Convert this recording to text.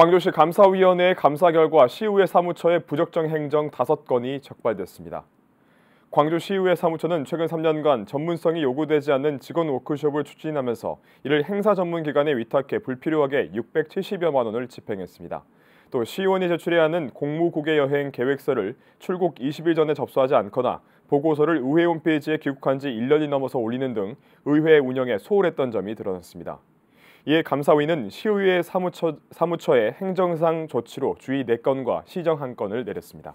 광주시 감사위원회의 감사 결과 시의회 사무처의 부적정 행정 5건이 적발됐습니다. 광주시의회 사무처는 최근 3년간 전문성이 요구되지 않는 직원 워크숍을 추진하면서 이를 행사 전문 기관에 위탁해 불필요하게 670여만 원을 집행했습니다. 또 시의원이 제출해야 하는 공무고개 여행 계획서를 출국 20일 전에 접수하지 않거나 보고서를 의회 홈페이지에 기국한 지 1년이 넘어서 올리는 등 의회 운영에 소홀했던 점이 드러났습니다. 이에 감사위는 시의회 사무처, 사무처의 행정상 조치로 주의 4건과 시정 1건을 내렸습니다.